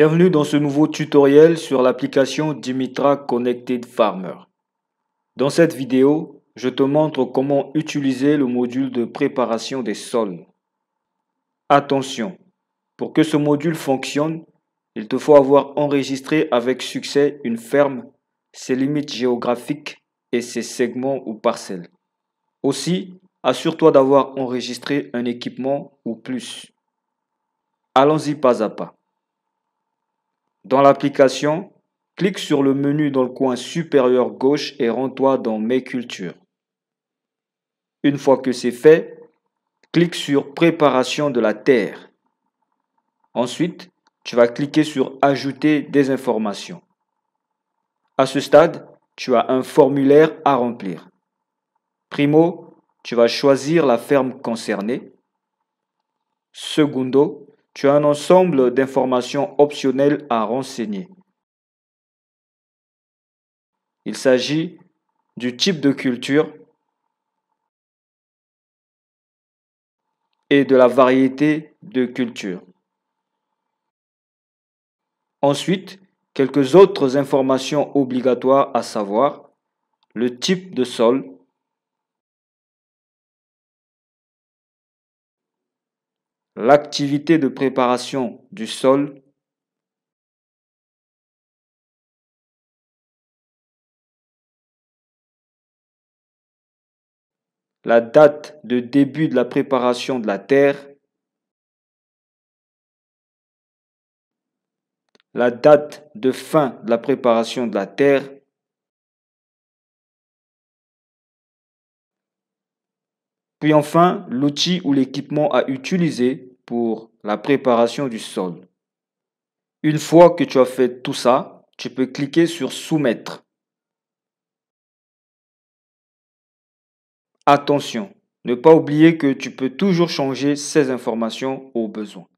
Bienvenue dans ce nouveau tutoriel sur l'application Dimitra Connected Farmer. Dans cette vidéo, je te montre comment utiliser le module de préparation des sols. Attention, pour que ce module fonctionne, il te faut avoir enregistré avec succès une ferme, ses limites géographiques et ses segments ou parcelles. Aussi, assure-toi d'avoir enregistré un équipement ou plus. Allons-y pas à pas. Dans l'application, clique sur le menu dans le coin supérieur gauche et rends-toi dans Mes cultures. Une fois que c'est fait, clique sur Préparation de la terre. Ensuite, tu vas cliquer sur Ajouter des informations. À ce stade, tu as un formulaire à remplir. Primo, tu vas choisir la ferme concernée. Segundo, tu as un ensemble d'informations optionnelles à renseigner. Il s'agit du type de culture et de la variété de culture. Ensuite, quelques autres informations obligatoires à savoir le type de sol, l'activité de préparation du sol la date de début de la préparation de la terre, la date de fin de la préparation de la terre, puis enfin l'outil ou l'équipement à utiliser pour la préparation du sol. Une fois que tu as fait tout ça, tu peux cliquer sur Soumettre. Attention, ne pas oublier que tu peux toujours changer ces informations au besoin.